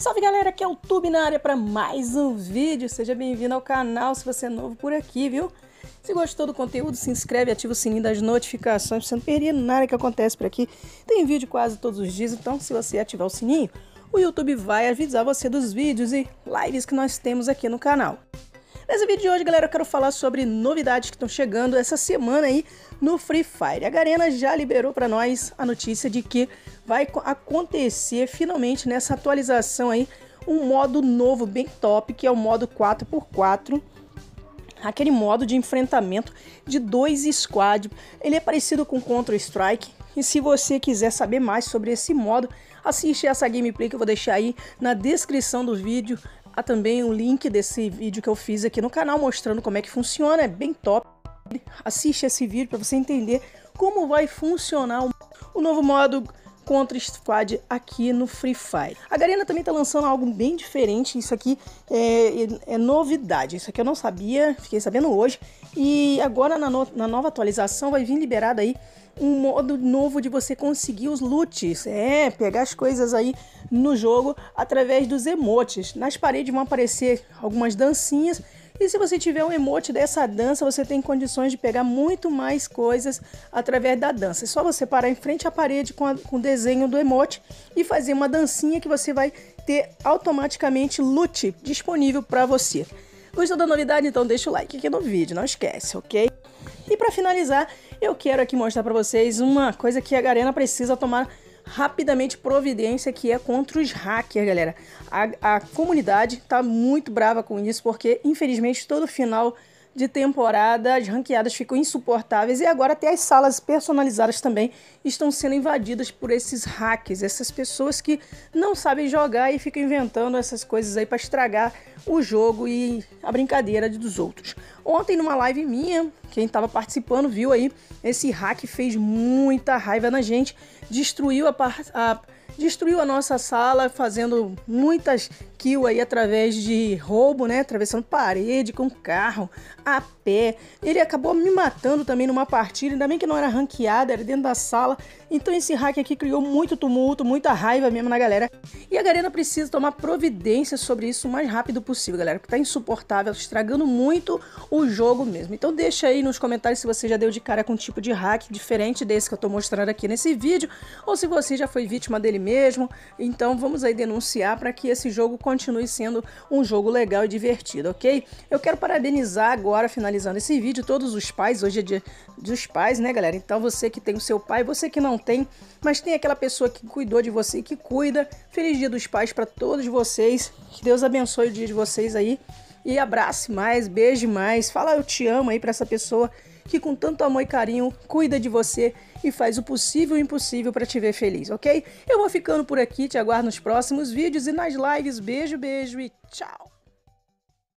Salve galera, aqui é o YouTube na área para mais um vídeo. Seja bem-vindo ao canal se você é novo por aqui, viu? Se gostou do conteúdo, se inscreve, ativa o sininho das notificações para você não perder nada que acontece por aqui. Tem vídeo quase todos os dias, então se você ativar o sininho, o YouTube vai avisar você dos vídeos e lives que nós temos aqui no canal. Nesse vídeo de hoje, galera, eu quero falar sobre novidades que estão chegando essa semana aí no Free Fire. A Garena já liberou para nós a notícia de que vai acontecer finalmente nessa atualização aí um modo novo bem top, que é o modo 4x4 aquele modo de enfrentamento de dois squad. Ele é parecido com Counter-Strike. E se você quiser saber mais sobre esse modo, assiste essa gameplay que eu vou deixar aí na descrição do vídeo também o link desse vídeo que eu fiz aqui no canal mostrando como é que funciona, é bem top. Assiste esse vídeo para você entender como vai funcionar o novo modo contra squad aqui no Free Fire. A Garena também está lançando algo bem diferente, isso aqui é, é, novidade, isso aqui eu não sabia, fiquei sabendo hoje, e agora na, no, na nova atualização vai vir liberado aí um modo novo de você conseguir os loots, é, pegar as coisas aí no jogo através dos emotes. Nas paredes vão aparecer algumas dancinhas e se você tiver um emote dessa dança, você tem condições de pegar muito mais coisas através da dança. É só você parar em frente à parede com, a, com o desenho do emote e fazer uma dancinha que você vai ter automaticamente loot disponível para você. Gostou da novidade? Então deixa o like aqui no vídeo, não esquece, ok? E para finalizar, eu quero aqui mostrar para vocês uma coisa que a Garena precisa tomar rapidamente providência que é contra os hackers, galera. A, a comunidade tá muito brava com isso, porque infelizmente todo final de temporada, as ranqueadas ficam insuportáveis e agora até as salas personalizadas também estão sendo invadidas por esses hacks, essas pessoas que não sabem jogar e ficam inventando essas coisas aí para estragar o jogo e a brincadeira dos outros. Ontem numa live minha, quem estava participando viu aí, esse hack fez muita raiva na gente, destruiu a, a destruiu a nossa sala fazendo muitas kill aí através de roubo, né? Atravessando parede com carro, a pé. Ele acabou me matando também numa partida, ainda bem que não era ranqueada, era dentro da sala. Então esse hack aqui criou muito tumulto, muita raiva mesmo na galera. E a galera precisa tomar providência sobre isso o mais rápido possível, galera, porque tá insuportável, tá estragando muito o jogo mesmo. Então deixa aí nos comentários se você já deu de cara com um tipo de hack diferente desse que eu tô mostrando aqui nesse vídeo, ou se você já foi vítima dele mesmo. Então vamos aí denunciar para que esse jogo continue sendo um jogo legal e divertido, ok? Eu quero parabenizar agora, finalizando esse vídeo, todos os pais. Hoje é dia dos pais, né, galera? Então você que tem o seu pai, você que não tem, mas tem aquela pessoa que cuidou de você, que cuida. Feliz dia dos pais para todos vocês. Que Deus abençoe o dia de vocês aí e abrace mais, beije mais, fala eu te amo aí para essa pessoa que com tanto amor e carinho cuida de você e faz o possível e o impossível para te ver feliz, ok? Eu vou ficando por aqui, te aguardo nos próximos vídeos e nas lives. Beijo, beijo e tchau!